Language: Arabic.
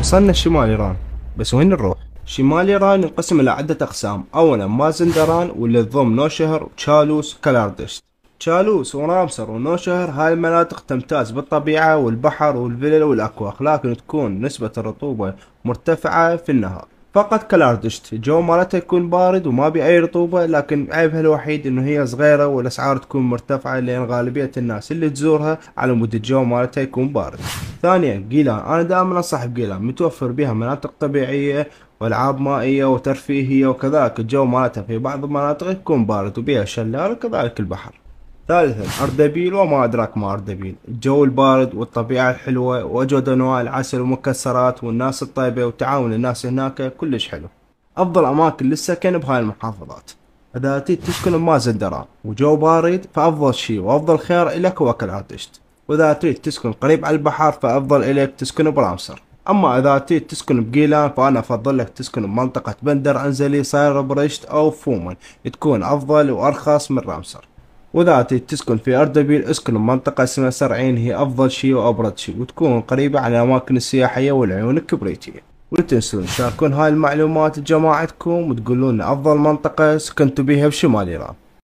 وصلنا شمال إيران بس وين نروح؟ شمال إيران ينقسم إلى عدة أقسام أولا مازندران واللي تضم نوشهر وشالوس وكلاردشت شالوس ورامسر ونوشهر هاي المناطق تمتاز بالطبيعة والبحر والفلل والأكواخ لكن تكون نسبة الرطوبة مرتفعة في النهار فقط كالاردشت الجو مالتها يكون بارد وما بي اي رطوبة لكن عيبها الوحيد انه هي صغيرة والاسعار تكون مرتفعة لان غالبية الناس اللي تزورها على مود الجو مالتها يكون بارد ثانيا جيلان انا دائما انصح بجيلان متوفر بها مناطق طبيعية والعاب مائية وترفيهية وكذلك الجو مالتها في بعض المناطق يكون بارد وبها شلال وكذلك البحر ثالثا أردبيل وما أدراك ما أردبيل الجو البارد والطبيعة الحلوة وأجود أنواع العسل والمكسرات والناس الطيبة وتعاون الناس هناك كلش حلو أفضل أماكن للسكن بهاي المحافظات إذا تريد تسكن بمازندران وجو بارد فأفضل شيء وأفضل خيار إلك هو كالعتشت وإذا تريد تسكن قريب على البحر فأفضل إلك تسكن برامسر أما إذا تريد تسكن بقيلان فأنا أفضل لك تسكن بمنطقة بندر أنزلي صاير برشت أو فومن تكون أفضل وأرخص من رامسر واذا تسكن في اردبيل اسكن منطقة اسمها سرعين هي افضل شيء وابرد شيء وتكون قريبة على الاماكن السياحية والعيون الكبريتية ولا تنسون تشاركون هاي المعلومات لجماعتكم وتقولون افضل منطقة سكنتوا بيها بشمال ايران